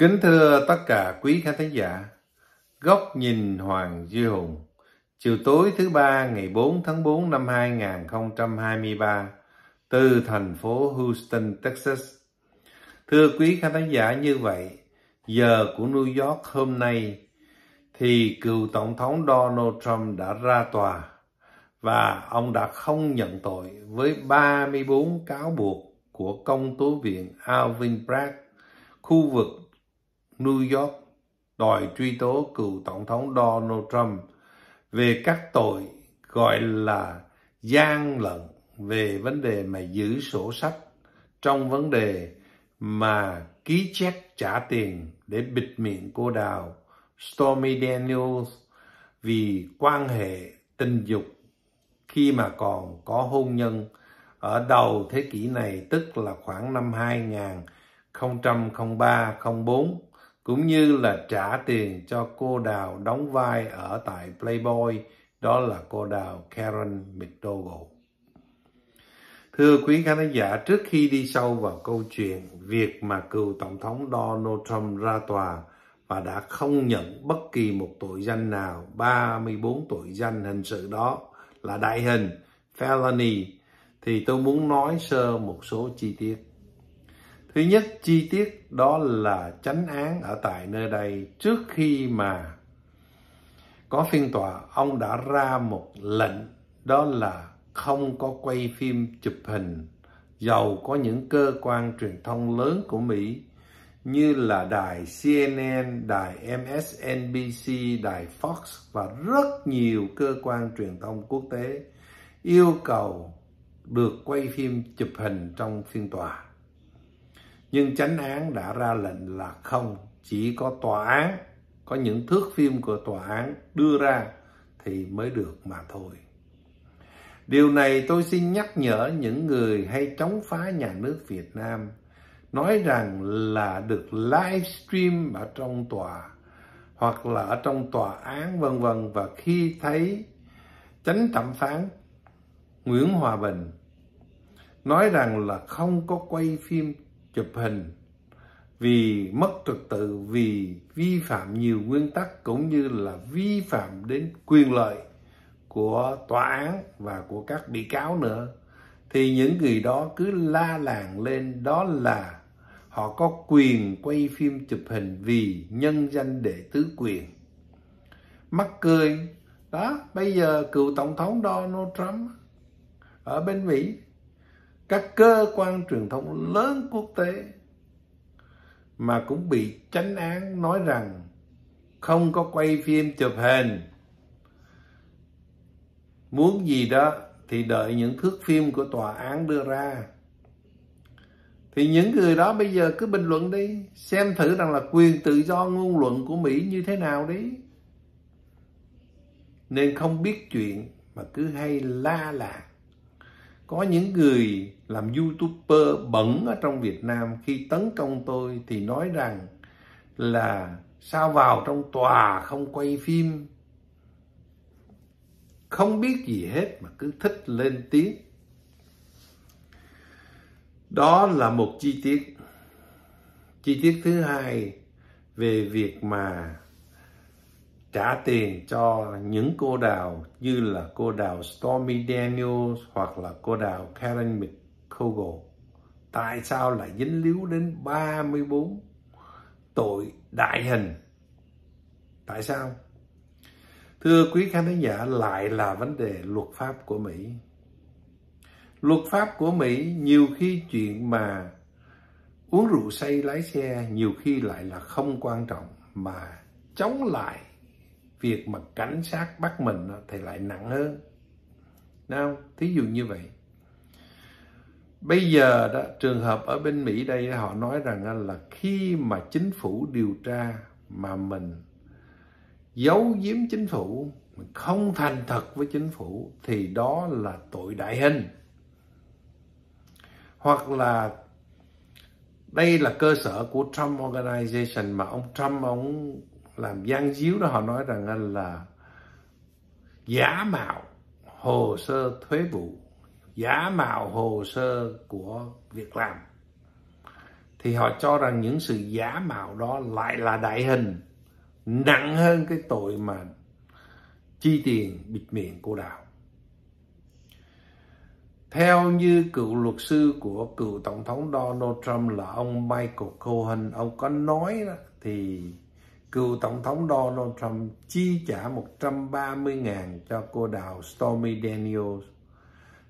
Kính thưa tất cả quý khán thính giả, Góc nhìn Hoàng Duy Hùng, chiều tối thứ ba ngày 4 tháng 4 năm 2023 từ thành phố Houston, Texas. Thưa quý khán thính giả như vậy, giờ của New York hôm nay thì cựu Tổng thống Donald Trump đã ra tòa và ông đã không nhận tội với 34 cáo buộc của công tố viện Alvin Bragg khu vực New York đòi truy tố cựu Tổng thống Donald Trump về các tội gọi là gian lận về vấn đề mà giữ sổ sách trong vấn đề mà ký chép trả tiền để bịt miệng cô đào Stormy Daniels vì quan hệ tình dục khi mà còn có hôn nhân ở đầu thế kỷ này tức là khoảng năm 2000 2003 04 cũng như là trả tiền cho cô đào đóng vai ở tại Playboy, đó là cô đào Karen McDougall. Thưa quý khán giả, trước khi đi sâu vào câu chuyện việc mà cựu Tổng thống Donald Trump ra tòa và đã không nhận bất kỳ một tội danh nào, 34 tội danh hình sự đó là đại hình, felony, thì tôi muốn nói sơ một số chi tiết. Thứ nhất chi tiết đó là chánh án ở tại nơi đây trước khi mà có phiên tòa ông đã ra một lệnh đó là không có quay phim chụp hình dầu có những cơ quan truyền thông lớn của Mỹ như là đài CNN, đài MSNBC, đài Fox và rất nhiều cơ quan truyền thông quốc tế yêu cầu được quay phim chụp hình trong phiên tòa nhưng chánh án đã ra lệnh là không chỉ có tòa án có những thước phim của tòa án đưa ra thì mới được mà thôi điều này tôi xin nhắc nhở những người hay chống phá nhà nước việt nam nói rằng là được livestream ở trong tòa hoặc là ở trong tòa án vân vân và khi thấy chánh thẩm phán Nguyễn Hòa Bình nói rằng là không có quay phim chụp hình vì mất trật tự vì vi phạm nhiều nguyên tắc cũng như là vi phạm đến quyền lợi của tòa án và của các bị cáo nữa thì những người đó cứ la làng lên đó là họ có quyền quay phim chụp hình vì nhân danh đệ tứ quyền mắc cười đó bây giờ cựu tổng thống Donald Trump ở bên Mỹ các cơ quan truyền thông lớn quốc tế mà cũng bị chánh án nói rằng không có quay phim chụp hình muốn gì đó thì đợi những thước phim của tòa án đưa ra thì những người đó bây giờ cứ bình luận đi xem thử rằng là quyền tự do ngôn luận của mỹ như thế nào đi nên không biết chuyện mà cứ hay la lạc có những người làm youtuber bẩn ở trong Việt Nam khi tấn công tôi thì nói rằng là sao vào trong tòa không quay phim không biết gì hết mà cứ thích lên tiếng đó là một chi tiết chi tiết thứ hai về việc mà trả tiền cho những cô đào như là cô đào Stormy Daniels hoặc là cô đào Karen McCogle. Tại sao lại dính líu đến 34 tội đại hình? Tại sao? Thưa quý khán thính giả, lại là vấn đề luật pháp của Mỹ. Luật pháp của Mỹ nhiều khi chuyện mà uống rượu say lái xe nhiều khi lại là không quan trọng mà chống lại việc mà cảnh sát bắt mình thì lại nặng hơn nào? thí dụ như vậy bây giờ đó trường hợp ở bên mỹ đây họ nói rằng là khi mà chính phủ điều tra mà mình giấu giếm chính phủ mình không thành thật với chính phủ thì đó là tội đại hình hoặc là đây là cơ sở của Trump Organization mà ông Trump ông làm gian díu đó họ nói rằng là giả mạo hồ sơ thuế vụ giả mạo hồ sơ của việc làm thì họ cho rằng những sự giả mạo đó lại là đại hình nặng hơn cái tội mà chi tiền bịt miệng cô đạo. theo như cựu luật sư của cựu tổng thống Donald Trump là ông Michael Cohen ông có nói đó, thì cựu Tổng thống Donald Trump chi trả 130.000 cho cô đào Stormy Daniels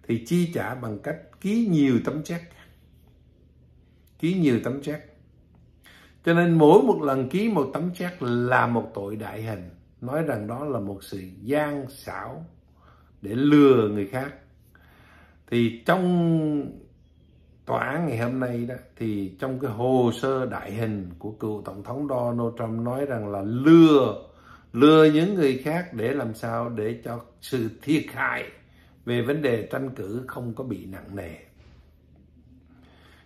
thì chi trả bằng cách ký nhiều tấm check ký nhiều tấm check cho nên mỗi một lần ký một tấm check là một tội đại hình nói rằng đó là một sự gian xảo để lừa người khác thì trong tòa án ngày hôm nay đó thì trong cái hồ sơ đại hình của cựu tổng thống Donald Trump nói rằng là lừa lừa những người khác để làm sao để cho sự thiệt hại về vấn đề tranh cử không có bị nặng nề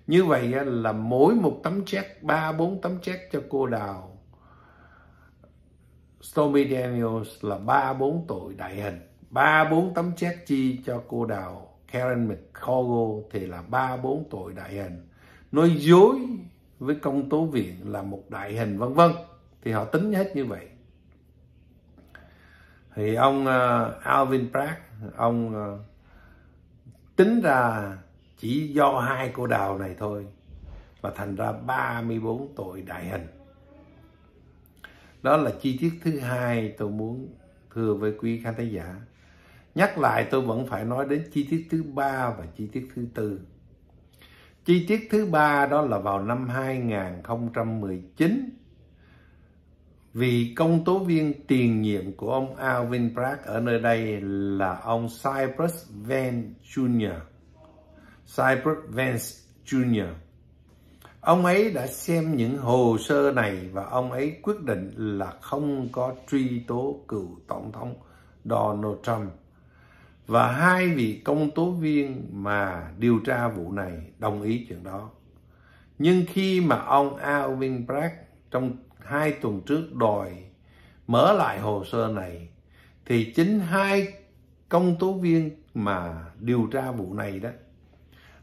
như vậy là mỗi một tấm check ba bốn tấm check cho cô đào Stormy Daniels là ba bốn tội đại hình ba bốn tấm check chi cho cô đào Karen McCorkle thì là 3-4 tội đại hình nói dối với công tố viện là một đại hình vân vân thì họ tính hết như vậy thì ông uh, Alvin Bragg ông uh, tính ra chỉ do hai cô đào này thôi mà thành ra 34 tội đại hình đó là chi tiết thứ hai tôi muốn thưa với quý khán giả Nhắc lại tôi vẫn phải nói đến chi tiết thứ ba và chi tiết thứ tư. Chi tiết thứ ba đó là vào năm 2019, vì công tố viên tiền nhiệm của ông Alvin Bragg ở nơi đây là ông Cyprus Vance Jr. Cyprus Vance Jr. Ông ấy đã xem những hồ sơ này và ông ấy quyết định là không có truy tố cựu tổng thống Donald Trump và hai vị công tố viên mà điều tra vụ này đồng ý chuyện đó. Nhưng khi mà ông Alvin Bragg trong hai tuần trước đòi mở lại hồ sơ này thì chính hai công tố viên mà điều tra vụ này đó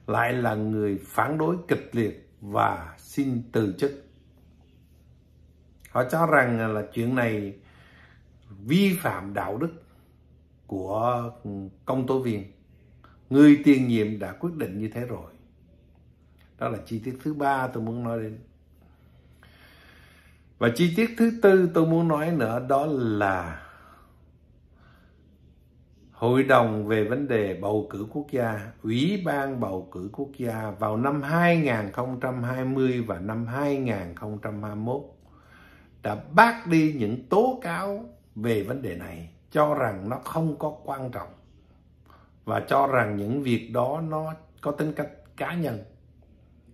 lại là người phản đối kịch liệt và xin từ chức. Họ cho rằng là chuyện này vi phạm đạo đức của công tố viên. Người tiền nhiệm đã quyết định như thế rồi. Đó là chi tiết thứ ba tôi muốn nói đến. Và chi tiết thứ tư tôi muốn nói nữa đó là Hội đồng về vấn đề bầu cử quốc gia, Ủy ban bầu cử quốc gia vào năm 2020 và năm 2021 đã bác đi những tố cáo về vấn đề này cho rằng nó không có quan trọng và cho rằng những việc đó nó có tính cách cá nhân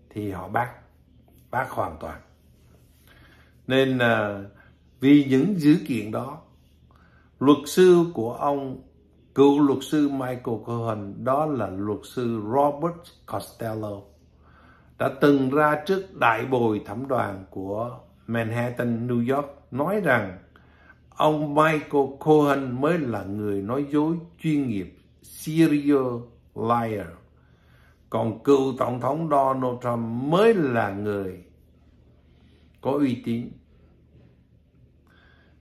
thì họ bác bác hoàn toàn nên à, vì những dữ kiện đó luật sư của ông cựu luật sư Michael Cohen đó là luật sư Robert Costello đã từng ra trước đại bồi thẩm đoàn của Manhattan, New York nói rằng ông Michael Cohen mới là người nói dối chuyên nghiệp serial liar. Còn cựu Tổng thống Donald Trump mới là người có uy tín.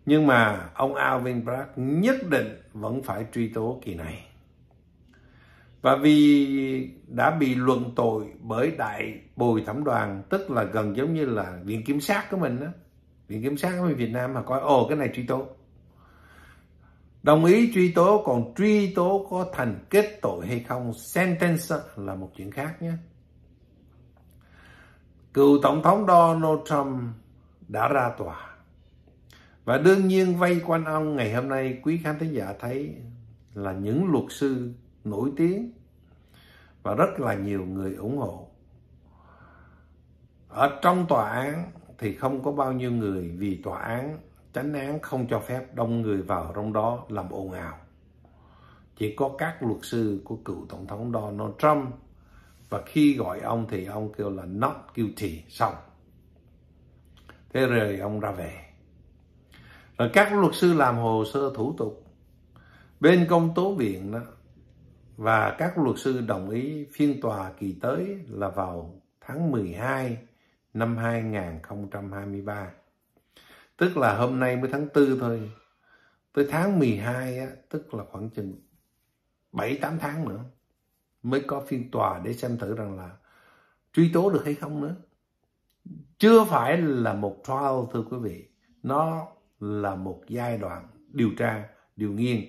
Nhưng mà ông Alvin Bragg nhất định vẫn phải truy tố kỳ này. Và vì đã bị luận tội bởi đại bồi thẩm đoàn, tức là gần giống như là viện kiểm sát của mình đó, viện kiểm sát ở Việt Nam mà coi ồ cái này truy tố đồng ý truy tố còn truy tố có thành kết tội hay không sentence là một chuyện khác nhé cựu tổng thống Donald Trump đã ra tòa và đương nhiên vây quanh ông ngày hôm nay quý khán thính giả thấy là những luật sư nổi tiếng và rất là nhiều người ủng hộ ở trong tòa án thì không có bao nhiêu người vì tòa án chánh án không cho phép đông người vào trong đó làm ồn ào. Chỉ có các luật sư của cựu Tổng thống Donald Trump và khi gọi ông thì ông kêu là not guilty xong. Thế rồi ông ra về. Rồi các luật sư làm hồ sơ thủ tục bên công tố viện đó và các luật sư đồng ý phiên tòa kỳ tới là vào tháng 12 năm 2023. Tức là hôm nay mới tháng 4 thôi. Tới tháng 12 á, tức là khoảng chừng 7-8 tháng nữa mới có phiên tòa để xem thử rằng là truy tố được hay không nữa. Chưa phải là một trial thưa quý vị. Nó là một giai đoạn điều tra, điều nghiên.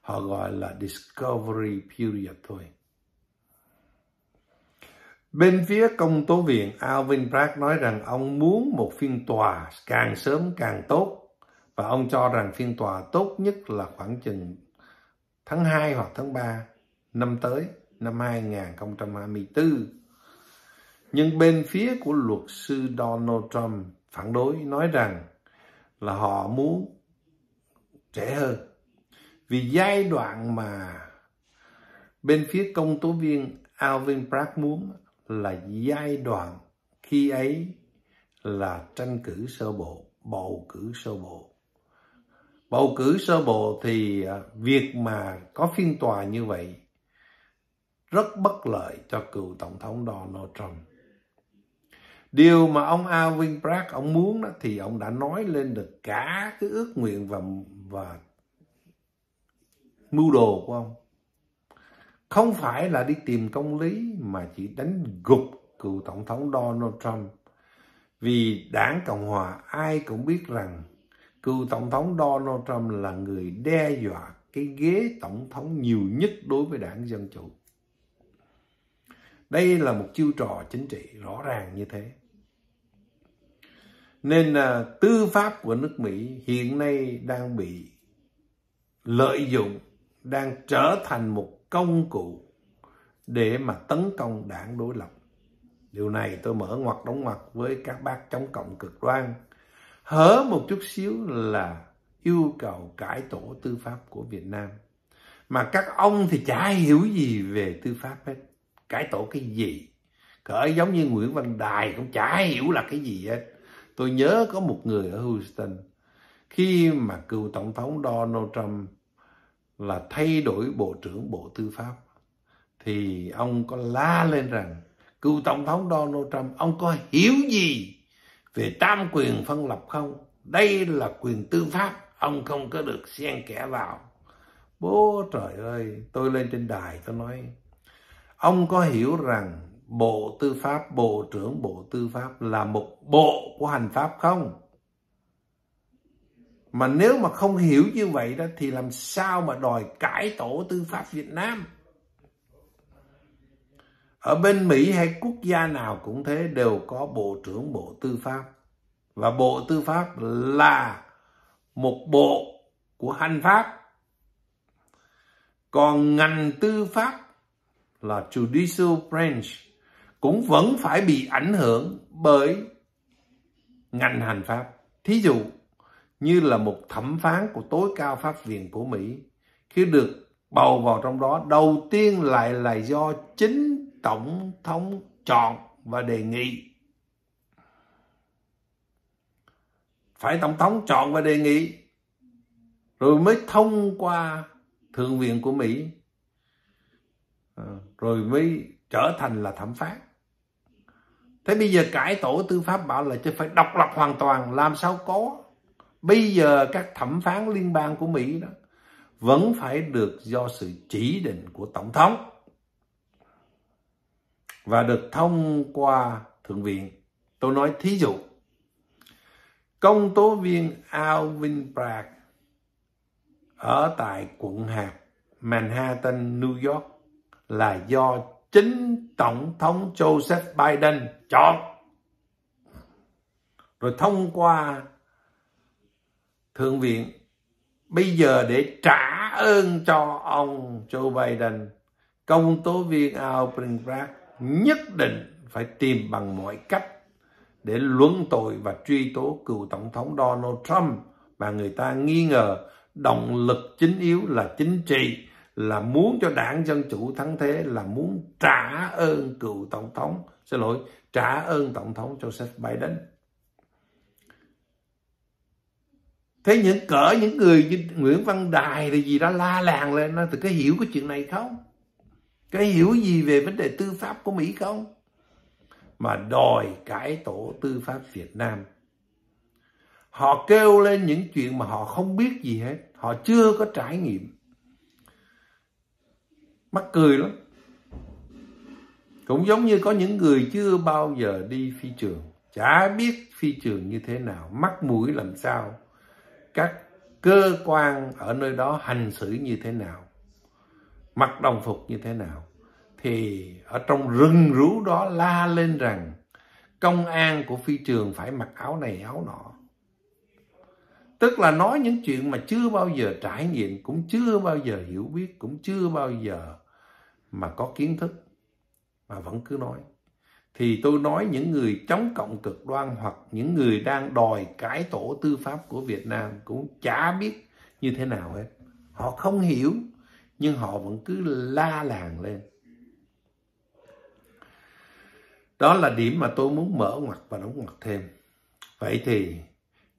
Họ gọi là discovery period thôi. Bên phía công tố viện Alvin Bragg nói rằng ông muốn một phiên tòa càng sớm càng tốt và ông cho rằng phiên tòa tốt nhất là khoảng chừng tháng 2 hoặc tháng 3 năm tới, năm 2024. Nhưng bên phía của luật sư Donald Trump phản đối nói rằng là họ muốn trễ hơn. Vì giai đoạn mà bên phía công tố viên Alvin Bragg muốn là giai đoạn khi ấy là tranh cử sơ bộ, bầu cử sơ bộ. Bầu cử sơ bộ thì à, việc mà có phiên tòa như vậy rất bất lợi cho cựu tổng thống Donald Trump. Điều mà ông Alvin Bragg ông muốn đó, thì ông đã nói lên được cả cái ước nguyện và và mưu đồ của ông không phải là đi tìm công lý mà chỉ đánh gục cựu tổng thống Donald Trump. Vì đảng Cộng Hòa ai cũng biết rằng cựu tổng thống Donald Trump là người đe dọa cái ghế tổng thống nhiều nhất đối với đảng Dân Chủ. Đây là một chiêu trò chính trị rõ ràng như thế. Nên à, tư pháp của nước Mỹ hiện nay đang bị lợi dụng, đang trở thành một công cụ để mà tấn công đảng đối lập. Điều này tôi mở ngoặt đóng ngoặt với các bác chống cộng cực đoan. Hở một chút xíu là yêu cầu cải tổ tư pháp của Việt Nam. Mà các ông thì chả hiểu gì về tư pháp hết. Cải tổ cái gì? Cỡ giống như Nguyễn Văn Đài cũng chả hiểu là cái gì hết. Tôi nhớ có một người ở Houston. Khi mà cựu Tổng thống Donald Trump là thay đổi bộ trưởng bộ tư pháp thì ông có la lên rằng cựu tổng thống Donald Trump ông có hiểu gì về tam quyền phân lập không đây là quyền tư pháp ông không có được xen kẽ vào bố trời ơi tôi lên trên đài tôi nói ông có hiểu rằng bộ tư pháp bộ trưởng bộ tư pháp là một bộ của hành pháp không mà nếu mà không hiểu như vậy đó thì làm sao mà đòi cải tổ tư pháp Việt Nam ở bên Mỹ hay quốc gia nào cũng thế đều có bộ trưởng bộ tư pháp và bộ tư pháp là một bộ của hành pháp còn ngành tư pháp là judicial branch cũng vẫn phải bị ảnh hưởng bởi ngành hành pháp thí dụ như là một thẩm phán của tối cao pháp viện của Mỹ. Khi được bầu vào trong đó, đầu tiên lại là do chính Tổng thống chọn và đề nghị. Phải Tổng thống chọn và đề nghị, rồi mới thông qua Thượng viện của Mỹ, à, rồi mới trở thành là thẩm phán. Thế bây giờ cải tổ tư pháp bảo là chứ phải độc lập hoàn toàn, làm sao có Bây giờ các thẩm phán liên bang của Mỹ đó vẫn phải được do sự chỉ định của Tổng thống và được thông qua Thượng viện. Tôi nói thí dụ, công tố viên Alvin Bragg ở tại quận hạt Manhattan, New York là do chính Tổng thống Joseph Biden chọn rồi thông qua thượng viện bây giờ để trả ơn cho ông Joe Biden công tố viên Al Pringbrat nhất định phải tìm bằng mọi cách để luận tội và truy tố cựu tổng thống Donald Trump mà người ta nghi ngờ động lực chính yếu là chính trị là muốn cho đảng dân chủ thắng thế là muốn trả ơn cựu tổng thống xin lỗi trả ơn tổng thống Joseph Biden thế những cỡ những người như Nguyễn Văn Đài thì gì đó la làng lên nó thì có hiểu cái chuyện này không có hiểu gì về vấn đề tư pháp của Mỹ không mà đòi cải tổ tư pháp Việt Nam họ kêu lên những chuyện mà họ không biết gì hết họ chưa có trải nghiệm mắc cười lắm cũng giống như có những người chưa bao giờ đi phi trường chả biết phi trường như thế nào mắc mũi làm sao các cơ quan ở nơi đó hành xử như thế nào, mặc đồng phục như thế nào. Thì ở trong rừng rú đó la lên rằng công an của phi trường phải mặc áo này áo nọ. Tức là nói những chuyện mà chưa bao giờ trải nghiệm, cũng chưa bao giờ hiểu biết, cũng chưa bao giờ mà có kiến thức mà vẫn cứ nói thì tôi nói những người chống cộng cực đoan hoặc những người đang đòi cải tổ tư pháp của Việt Nam cũng chả biết như thế nào hết. Họ không hiểu nhưng họ vẫn cứ la làng lên. Đó là điểm mà tôi muốn mở ngoặt và đóng ngoặt thêm. Vậy thì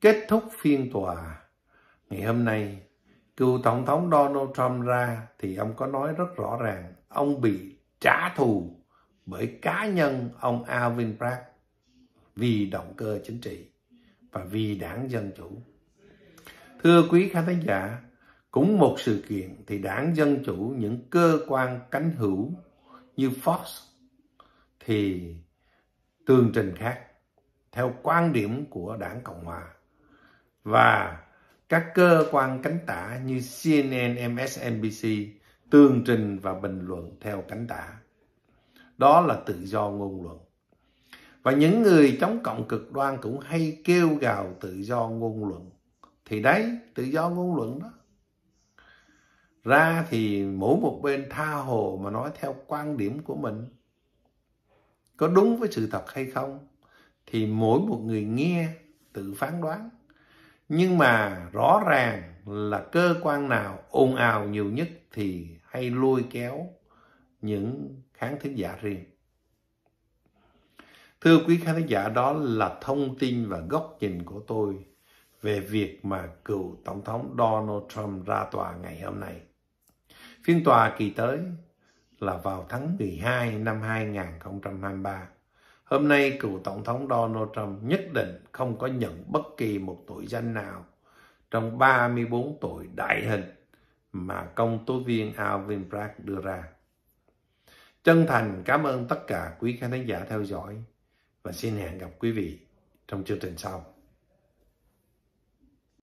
kết thúc phiên tòa ngày hôm nay, cựu Tổng thống Donald Trump ra thì ông có nói rất rõ ràng ông bị trả thù bởi cá nhân ông Alvin Bragg vì động cơ chính trị và vì đảng Dân Chủ. Thưa quý khán thính giả, cũng một sự kiện thì đảng Dân Chủ những cơ quan cánh hữu như Fox thì tường trình khác theo quan điểm của đảng Cộng Hòa và các cơ quan cánh tả như CNN, MSNBC tường trình và bình luận theo cánh tả. Đó là tự do ngôn luận. Và những người chống cộng cực đoan cũng hay kêu gào tự do ngôn luận. Thì đấy, tự do ngôn luận đó. Ra thì mỗi một bên tha hồ mà nói theo quan điểm của mình. Có đúng với sự thật hay không? Thì mỗi một người nghe tự phán đoán. Nhưng mà rõ ràng là cơ quan nào ồn ào nhiều nhất thì hay lôi kéo những khán thính giả riêng. Thưa quý khán thính giả, đó là thông tin và góc nhìn của tôi về việc mà cựu Tổng thống Donald Trump ra tòa ngày hôm nay. Phiên tòa kỳ tới là vào tháng 12 năm 2023. Hôm nay cựu Tổng thống Donald Trump nhất định không có nhận bất kỳ một tội danh nào trong 34 tội đại hình mà công tố viên Alvin Bragg đưa ra. Chân thành cảm ơn tất cả quý khán giả theo dõi và xin hẹn gặp quý vị trong chương trình sau.